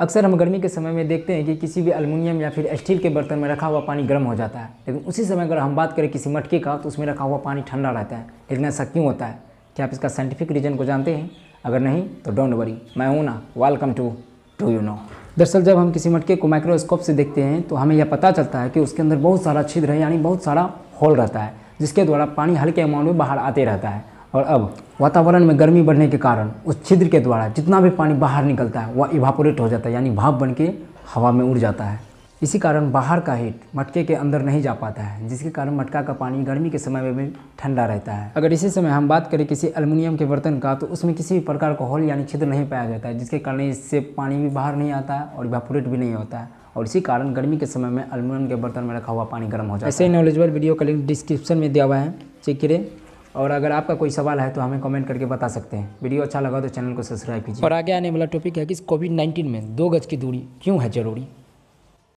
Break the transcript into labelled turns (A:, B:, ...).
A: अक्सर हम गर्मी के समय में देखते हैं कि किसी भी अलमुनियम या फिर स्टील के बर्तन में रखा हुआ पानी गर्म हो जाता है लेकिन उसी समय अगर हम बात करें किसी मटके का तो उसमें रखा हुआ पानी ठंडा रहता है लेकिन ऐसा क्यों होता है क्या आप इसका साइंटिफिक रीजन को जानते हैं अगर नहीं तो डोंट वरी मैं हूँ ना welcome to to you know दरअसल जब हम किसी मटके को माइक्रोस्कोप से देखते हैं तो हमें यह पता चलता है कि उसके अंदर बहुत सारा छिद्र है यानी बहुत सारा होल रहता है जिसके द्वारा पानी हल्के अमाउंट में बाहर आते रहता है और अब वातावरण में गर्मी बढ़ने के कारण उस छिद्र के द्वारा जितना भी पानी बाहर निकलता है वह इवापोरेट हो जाता है यानी भाप बन के हवा में उड़ जाता है इसी कारण बाहर का हीट मटके के अंदर नहीं जा पाता है जिसके कारण मटका का पानी गर्मी के समय में भी ठंडा रहता है अगर इसी समय हम बात करें किसी अल्मीनियम के बर्तन का तो उसमें किसी भी प्रकार का होल यानी छिद्र नहीं पाया जाता है जिसके कारण इससे पानी भी बाहर नहीं आता है और इवापोरेट भी नहीं होता है और इसी कारण गर्मी के समय में अल्मीनियम के बर्तन में रखा हुआ पानी गर्म हो जाता है ऐसे नॉलेजबल वीडियो का लिंक डिस्क्रिप्शन में दिया हुआ है चेक करें और अगर आपका कोई सवाल है तो हमें कमेंट करके बता सकते हैं वीडियो अच्छा लगा तो चैनल को सब्सक्राइब कीजिए और
B: आगे आने वाला टॉपिक है कि कोविड नाइन्टीन में दो गज की दूरी
A: क्यों है ज़रूरी